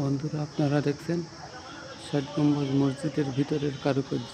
বন্ধুরা আপনারা দেখছেন ষাট গম্বুজ মসজিদের ভিতরের কারুকার্য